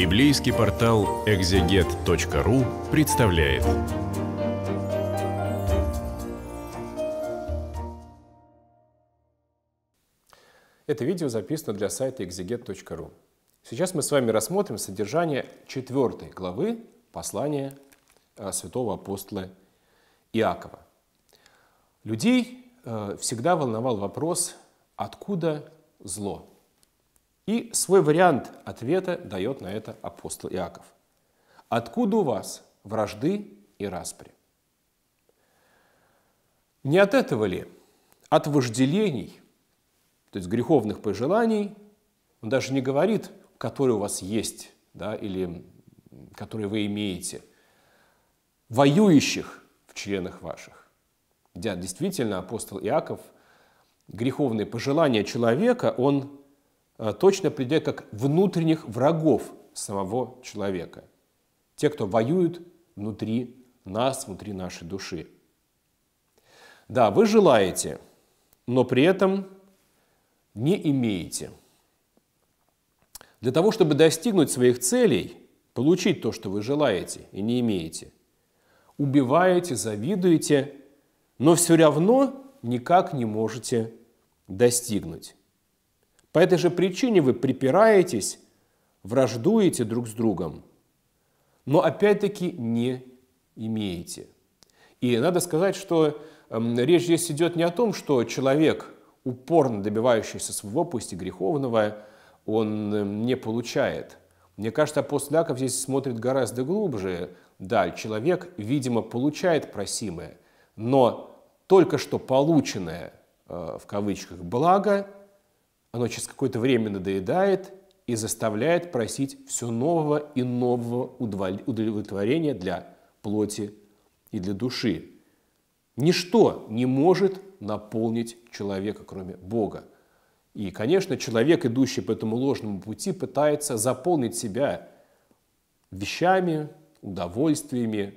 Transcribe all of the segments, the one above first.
Библейский портал экзегет.ру представляет. Это видео записано для сайта exeget.ru. Сейчас мы с вами рассмотрим содержание четвертой главы послания э, святого апостола Иакова. Людей э, всегда волновал вопрос, откуда зло – и свой вариант ответа дает на это апостол Иаков. «Откуда у вас вражды и распри?» Не от этого ли, от вожделений, то есть греховных пожеланий, он даже не говорит, которые у вас есть, да, или которые вы имеете, воюющих в членах ваших. Да, действительно, апостол Иаков, греховные пожелания человека, он Э, точно придя как внутренних врагов самого человека. Те, кто воюют внутри нас, внутри нашей души. Да, вы желаете, но при этом не имеете. Для того, чтобы достигнуть своих целей, получить то, что вы желаете и не имеете, убиваете, завидуете, но все равно никак не можете достигнуть. По этой же причине вы припираетесь, враждуете друг с другом, но опять-таки не имеете. И надо сказать, что эм, речь здесь идет не о том, что человек, упорно добивающийся своего, пусть и греховного, он эм, не получает. Мне кажется, апостол Яков здесь смотрит гораздо глубже. Да, человек, видимо, получает просимое, но только что полученное, э, в кавычках, благо оно через какое-то время надоедает и заставляет просить все нового и нового удовлетворения для плоти и для души. Ничто не может наполнить человека, кроме Бога. И, конечно, человек, идущий по этому ложному пути, пытается заполнить себя вещами, удовольствиями,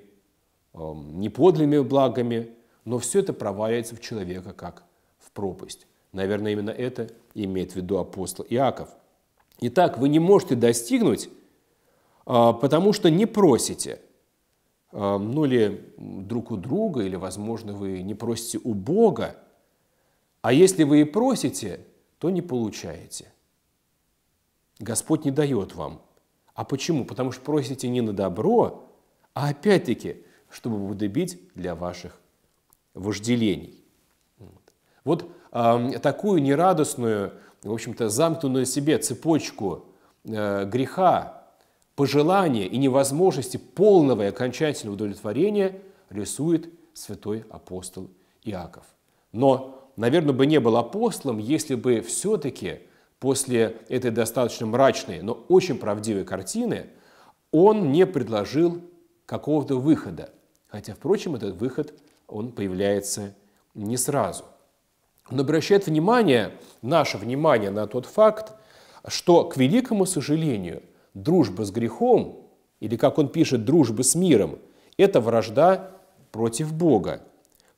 эм, неподлинными благами, но все это проваливается в человека как в пропасть. Наверное, именно это имеет в виду апостол Иаков. Итак, вы не можете достигнуть, а, потому что не просите. А, ну или друг у друга, или, возможно, вы не просите у Бога. А если вы и просите, то не получаете. Господь не дает вам. А почему? Потому что просите не на добро, а опять-таки, чтобы выдобить для ваших вожделений. Вот такую нерадостную, в общем-то, замкнутую себе цепочку э, греха, пожелания и невозможности полного и окончательного удовлетворения рисует святой апостол Иаков. Но, наверное, бы не был апостолом, если бы все-таки после этой достаточно мрачной, но очень правдивой картины он не предложил какого-то выхода. Хотя, впрочем, этот выход, он появляется не сразу – но обращает внимание, наше внимание на тот факт, что, к великому сожалению, дружба с грехом, или, как он пишет, дружба с миром, это вражда против Бога.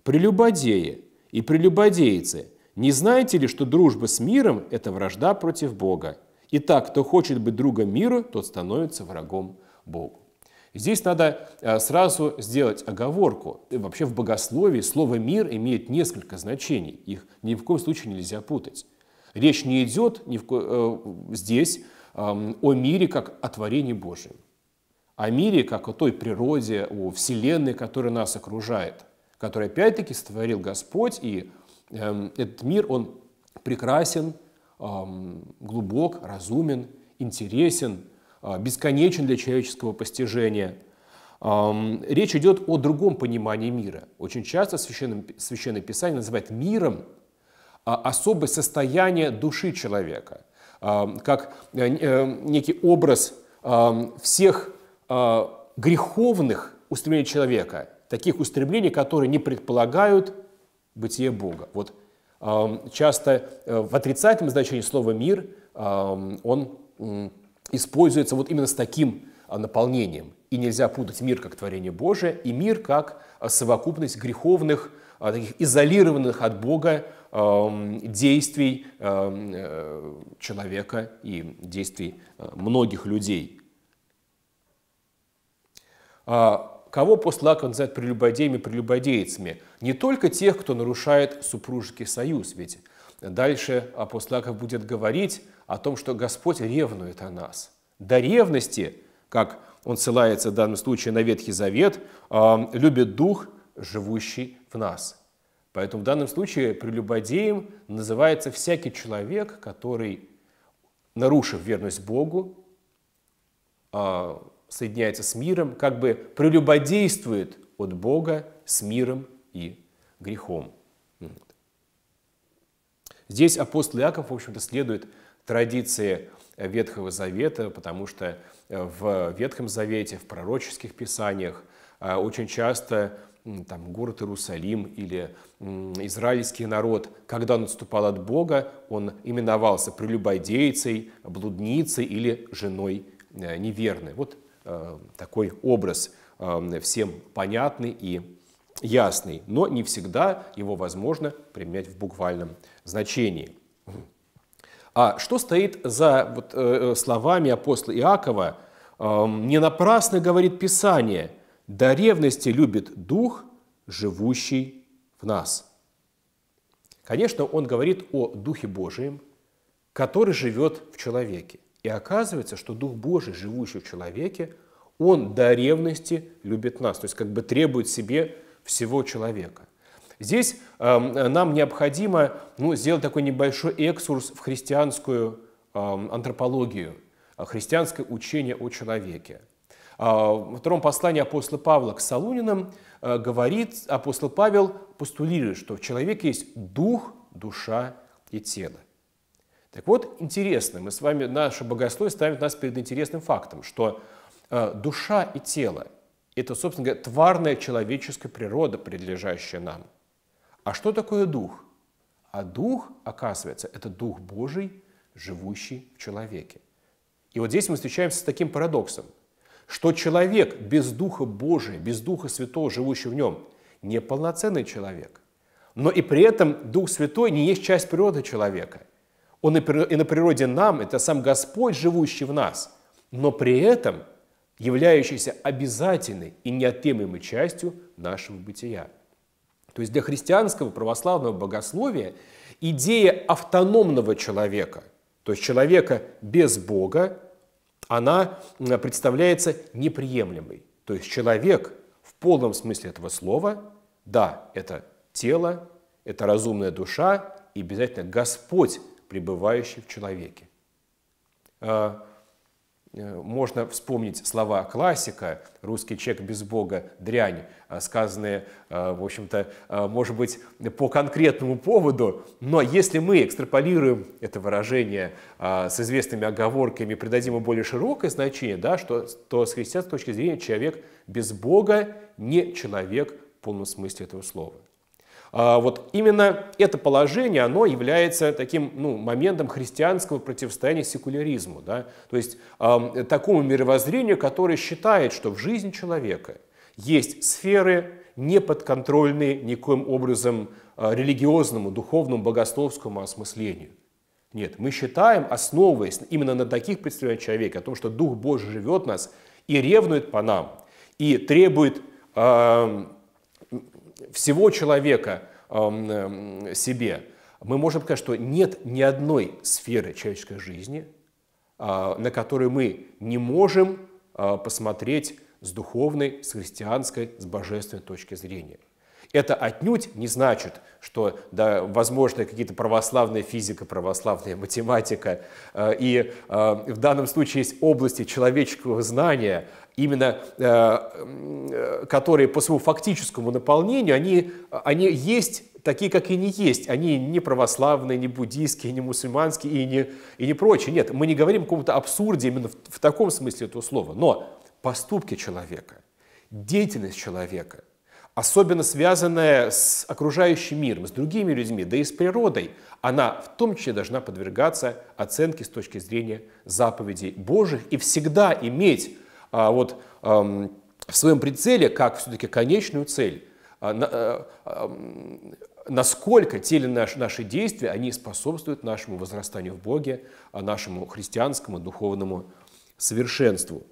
Прелюбодеи и прелюбодейцы, не знаете ли, что дружба с миром – это вражда против Бога? Итак, кто хочет быть другом миру, тот становится врагом Богу. Здесь надо э, сразу сделать оговорку. Вообще в богословии слово «мир» имеет несколько значений. Их ни в коем случае нельзя путать. Речь не идет ни в ко... Э, здесь эм, о мире как о творении Божьем, а о мире как о той природе, о Вселенной, которая нас окружает, которую опять-таки сотворил Господь, и эм, этот мир, он прекрасен, эм, глубок, разумен, интересен – а, бесконечен для человеческого постижения. Речь идет о другом понимании мира. Очень часто Священное, Священное Писание называет миром а, особое состояние души человека, а, как э, э, некий образ всех греховных устремлений человека, таких устремлений, которые не предполагают бытие Бога. Вот часто э, в отрицательном значении слова «мир» он используется вот именно с таким а, наполнением. И нельзя путать мир как творение Божие и мир как а, совокупность греховных, а, таких изолированных от Бога действий э, человека и действий многих людей. Кого после Лака называют прелюбодеями и прелюбодейцами? Не только тех, кто нарушает супружеский союз, ведь дальше апостол Лаков будет говорить о том, что Господь ревнует о нас. До ревности, как он ссылается в данном случае на Ветхий Завет, а, любит Дух, живущий в нас. Поэтому в данном случае прелюбодеем называется всякий человек, который, нарушив верность Богу, а, соединяется с миром, как бы прелюбодействует от Бога с миром и грехом. Здесь апостол Иаков, в общем-то, следует традиции Ветхого Завета, потому что э, в Ветхом Завете, в пророческих писаниях э, очень часто там, город Иерусалим или израильский народ, когда он отступал от Бога, он именовался прелюбодейцей, блудницей или женой э, неверной. Вот такой образ всем понятный и ясный, но не всегда его возможно применять в буквальном значении. А что стоит за вот, э, э словами апостола Иакова? Э, «Не напрасно, говорит Писание, до ревности любит Дух, живущий в нас». Конечно, он говорит о Духе Божием, который живет в человеке. И оказывается, что Дух Божий, живущий в человеке, он до ревности любит нас, то есть как бы требует себе всего человека. Здесь э, нам необходимо ну, сделать такой небольшой экскурс в христианскую эм, э, антропологию, христианское учение о человеке. А, в втором послании апостола Павла к Солунинам э, говорит апостол Павел, постулирует, что в человеке есть дух, душа и тело. Так вот, интересно, мы с вами, наше богословие ставит нас перед интересным фактом, что э, душа и тело – это, собственно говоря, тварная человеческая природа, принадлежащая нам – а что такое дух? А дух, оказывается, это дух Божий, живущий в человеке. И вот здесь мы встречаемся с таким парадоксом, что человек без Духа Божия, без Духа Святого, живущего в нем, неполноценный человек. Но и при этом Дух Святой не есть часть природы человека. Он и на природе нам, это сам Господь, живущий в нас, но при этом являющийся обязательной и неотъемлемой частью нашего бытия – то есть для христианского православного богословия идея автономного человека, то есть человека без Бога, она представляется неприемлемой. То есть человек в полном смысле этого слова, да, это тело, это разумная душа и обязательно Господь, пребывающий в человеке. А, Э, можно вспомнить слова классика «русский чек без бога – дрянь», э, сказанные, э, в общем-то, может быть, по конкретному поводу, но если мы экстраполируем это выражение с известными оговорками, придадим ему более широкое значение, да, что, то с христианской точки зрения человек без бога не человек в полном смысле этого слова. А, вот именно это положение, оно является таким ну, моментом христианского противостояния секуляризму, да? то есть э, такому мировоззрению, которое считает, что в жизни человека есть сферы, не подконтрольные никоим образом э, религиозному, духовному, богословскому осмыслению. Нет, мы считаем, основываясь именно на таких представлениях человека, о том, что Дух Божий живет в нас и ревнует по нам, и требует э, всего человека Эм, себе, мы можем сказать, что нет ни одной сферы человеческой жизни, а, на которую мы не можем а, посмотреть с духовной, с христианской, с божественной точки зрения. Это отнюдь не значит, что, да, возможно, какие-то православная физика, православная математика, э, и э, в данном случае есть области человеческого знания, именно э, которые по своему фактическому наполнению, они, они есть такие, как и не есть. Они не православные, не буддийские, не мусульманские и не, и не прочие. Нет, мы не говорим о каком-то абсурде именно в, в таком смысле этого слова. Но поступки человека, деятельность человека, особенно связанная с окружающим миром, с другими людьми, да и с природой, она в том числе должна подвергаться оценке с точки зрения заповедей Божьих и всегда иметь а вот в своем прицеле, как все-таки конечную цель, а, а, насколько те или наши, наши действия, они способствуют нашему возрастанию в Боге, нашему христианскому духовному совершенству.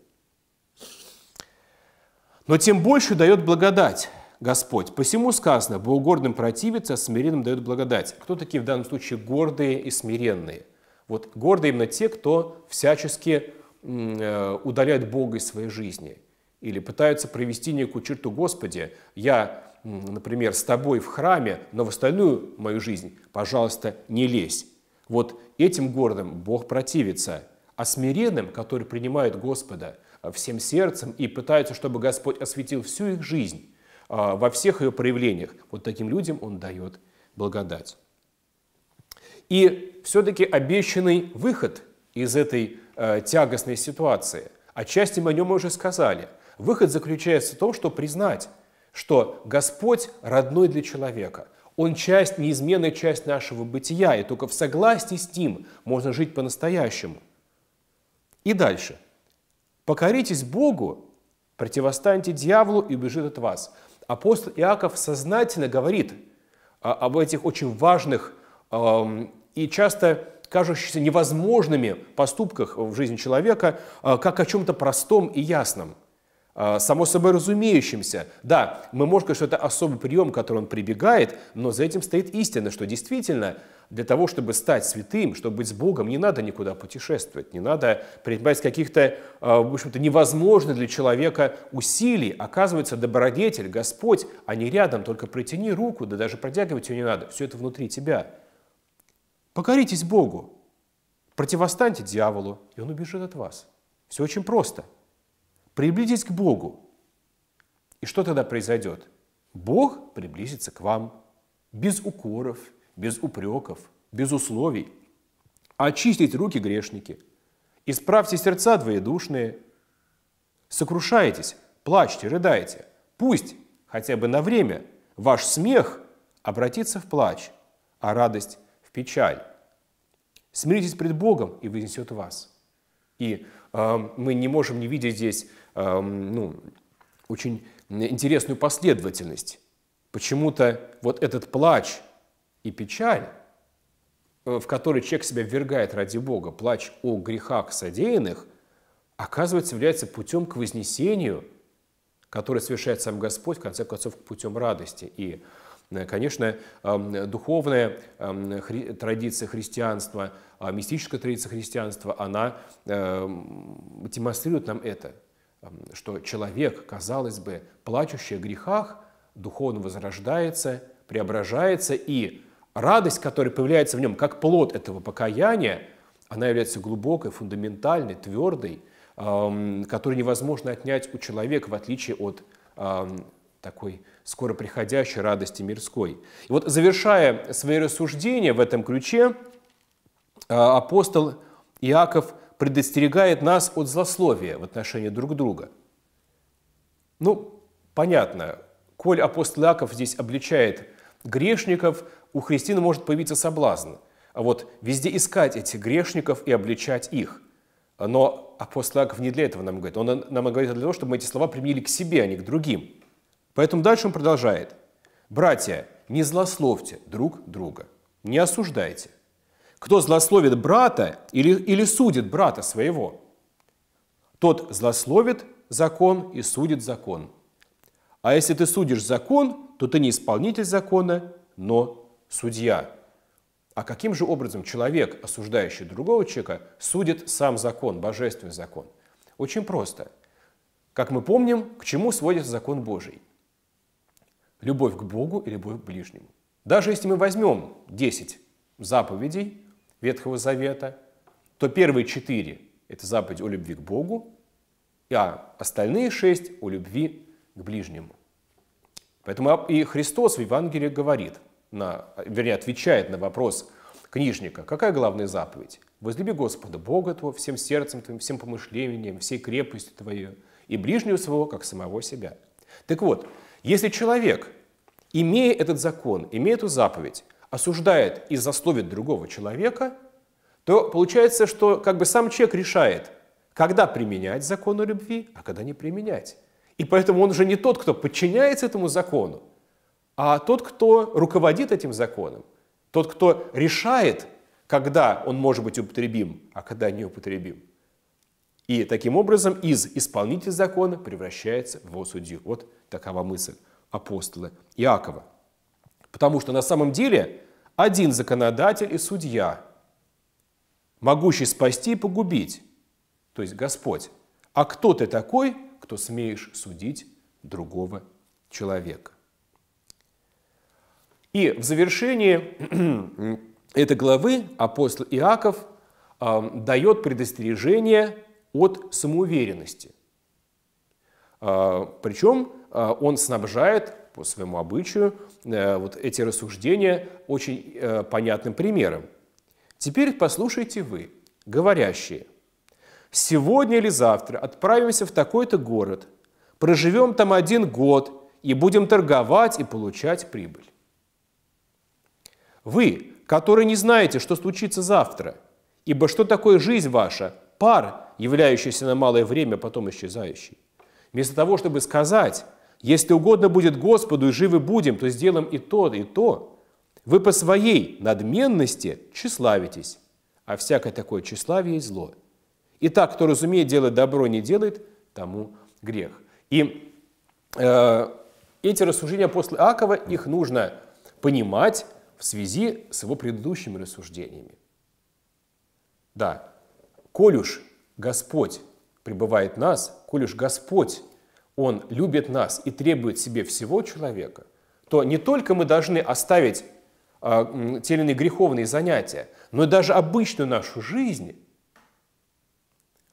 Но тем больше дает благодать Господь. Посему сказано, богоугордым противится, а смиренным дает благодать. Кто такие в данном случае гордые и смиренные? Вот гордые именно те, кто всячески Э, удаляют Бога из своей жизни или пытаются провести некую черту «Господи, я, например, с тобой в храме, но в остальную мою жизнь, пожалуйста, не лезь». Вот этим гордым Бог противится, а смиренным, которые принимают Господа э, всем сердцем и пытаются, чтобы Господь осветил всю их жизнь э, во всех ее проявлениях, вот таким людям Он дает благодать. И все-таки обещанный выход из этой э, тягостной ситуации. Отчасти мы о нем уже сказали. Выход заключается в том, что признать, что Господь родной для человека. Он часть, неизменная часть нашего бытия, и только в согласии с Ним можно жить по-настоящему. И дальше. «Покоритесь Богу, противостаньте дьяволу и убежит от вас». Апостол Иаков сознательно говорит а, об этих очень важных и часто кажущихся невозможными поступках в жизни человека, а, как о чем-то простом и ясном, а, само собой разумеющимся. Да, мы можем сказать, что это особый прием, к которому он прибегает, но за этим стоит истина, что действительно для того, чтобы стать святым, чтобы быть с Богом, не надо никуда путешествовать, не надо принимать каких-то, а, в общем-то, невозможных для человека усилий. Оказывается, добродетель, Господь, они рядом, только протяни руку, да даже протягивать ее не надо, все это внутри тебя. Покоритесь Богу, противостаньте дьяволу, и он убежит от вас. Все очень просто. Приблизитесь к Богу. И что тогда произойдет? Бог приблизится к вам без укоров, без упреков, без условий. Очистить руки грешники, исправьте сердца двоедушные, сокрушайтесь, плачьте, рыдайте. Пусть хотя бы на время ваш смех обратится в плач, а радость – печаль. Смиритесь пред Богом, и вознесет вас. И э, мы не можем не видеть здесь э, ну, очень интересную последовательность. Почему-то вот этот плач и печаль, э, в который человек себя ввергает ради Бога, плач о грехах содеянных, оказывается, является путем к вознесению, который совершает сам Господь, в конце концов, путем радости. И Э, конечно, эм, духовная эм, традиция христианства, э, мистическая традиция христианства, она эм, демонстрирует нам это, что человек, казалось бы, плачущий о грехах, духовно возрождается, преображается, и радость, которая появляется в нем как плод этого покаяния, она является глубокой, фундаментальной, твердой, которую невозможно отнять у человека, в отличие от такой скоро приходящей радости мирской. И вот завершая свои рассуждения в этом ключе, э, апостол Иаков предостерегает нас от злословия в отношении друг друга. Ну, понятно, коль апостол Иаков здесь обличает грешников, у христина может появиться соблазн. А вот везде искать этих грешников и обличать их. Но апостол Иаков не для этого нам говорит. Он нам говорит для того, чтобы мы эти слова применили к себе, а не к другим. Поэтому дальше он продолжает. «Братья, не злословьте друг друга, не осуждайте. Кто злословит брата или, или судит брата своего, тот злословит закон и судит закон. А если ты судишь закон, то ты не исполнитель закона, но судья. А каким же образом человек, осуждающий другого человека, судит сам закон, божественный закон? Очень просто. Как мы помним, к чему сводится закон Божий – любовь к Богу и любовь к ближнему. Даже если мы возьмем 10 заповедей Ветхого Завета, то первые четыре – это заповедь о любви к Богу, а остальные шесть – о любви к ближнему. Поэтому и Христос в Евангелии говорит, на, вернее, отвечает на вопрос книжника, какая главная заповедь? «Возлюби Господа Бога твоего всем сердцем твоим, всем помышлением, всей крепостью твоей, и ближнего своего, как самого себя». Так вот, если человек, имея этот закон, имея эту заповедь, осуждает и засловит другого человека, то получается, что как бы сам человек решает, когда применять закон о любви, а когда не применять. И поэтому он уже не тот, кто подчиняется этому закону, а тот, кто руководит этим законом, тот, кто решает, когда он может быть употребим, а когда не употребим. И таким образом из исполнителя закона превращается в судью. Вот такова мысль апостола Иакова. Потому что на самом деле один законодатель и судья, могущий спасти и погубить, то есть Господь. А кто ты такой, кто смеешь судить другого человека? И в завершении этой главы апостол Иаков эм, дает предостережение от самоуверенности. А, Причем а, он снабжает по своему обычаю э, вот эти рассуждения очень э, понятным примером. Теперь послушайте вы, говорящие. «Сегодня или завтра отправимся в такой-то город, проживем там один год и будем торговать и получать прибыль». Вы, которые не знаете, что случится завтра, ибо что такое жизнь ваша, пар, являющийся на малое время, потом исчезающий. Вместо того, чтобы сказать, если угодно будет Господу и живы будем, то сделаем и то, и то, вы по своей надменности тщеславитесь, а всякое такое тщеславие зло. И так, кто разумеет делать добро, не делает, тому грех. И э, эти рассуждения после Акова, их нужно понимать в связи с его предыдущими рассуждениями. Да, колюш Господь пребывает в нас, коль уж Господь, Он любит нас и требует себе всего человека, то не только мы должны оставить э, те или иные греховные занятия, но и даже обычную нашу жизнь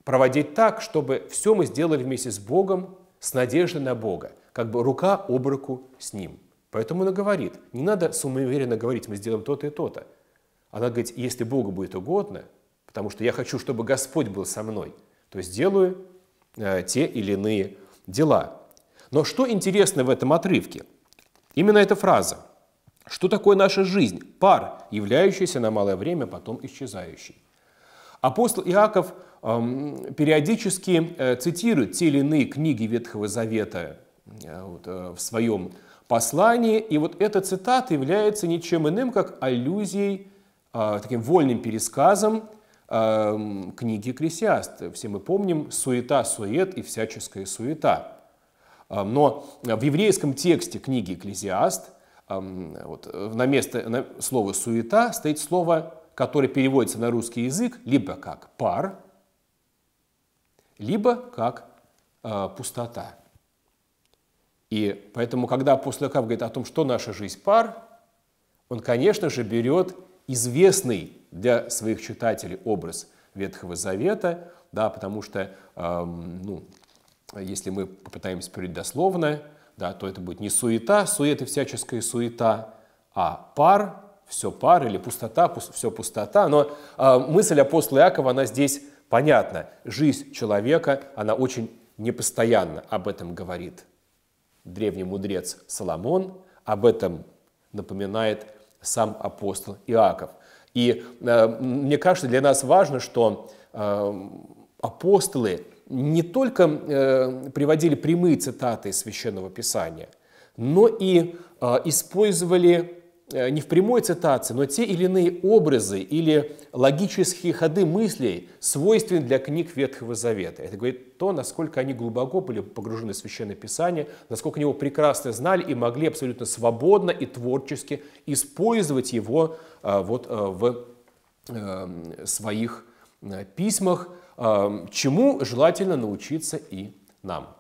проводить так, чтобы все мы сделали вместе с Богом, с надеждой на Бога, как бы рука об руку с Ним. Поэтому она говорит, не надо самоуверенно говорить, мы сделаем то-то и то-то. Она говорит, если Богу будет угодно – потому что я хочу, чтобы Господь был со мной, то есть делаю э, те или иные дела. Но что интересно в этом отрывке? Именно эта фраза. Что такое наша жизнь? Пар, являющийся на малое время, потом исчезающий. Апостол Иаков эм, периодически э, цитирует те или иные книги Ветхого Завета э, в своем послании, и вот эта цитата является ничем иным, как аллюзией, таким вольным пересказом Эм, книги Экклесиаста. Все мы помним «суета, сует и всяческая суета». Э, но в еврейском тексте книги «Экклесиаст» эм, вот, э, на место на слова «суета» стоит слово, которое переводится на русский язык либо как «пар», либо как э, «пустота». И поэтому, когда апостол Акав говорит о том, что наша жизнь пар, он, конечно же, берет известный для своих читателей образ Ветхого Завета, да, потому что, э, ну, если мы попытаемся перейти дословно, да, то это будет не суета, суета всяческая суета, а пар, все пар или пустота, пус, все пустота. Но э, мысль апостола Иакова, она здесь понятна. Жизнь человека, она очень непостоянна. Об этом говорит древний мудрец Соломон, об этом напоминает сам апостол Иаков. И э, мне кажется, для нас важно, что э, апостолы не только э, приводили прямые цитаты из Священного Писания, но и э, использовали Э, не в прямой цитации, но те или иные образы или логические ходы мыслей свойственны для книг Ветхого Завета. Это говорит то, насколько они глубоко были погружены в Священное Писание, насколько они его прекрасно знали и могли абсолютно свободно и творчески использовать его э, вот э, в своих письмах, чему желательно научиться и нам.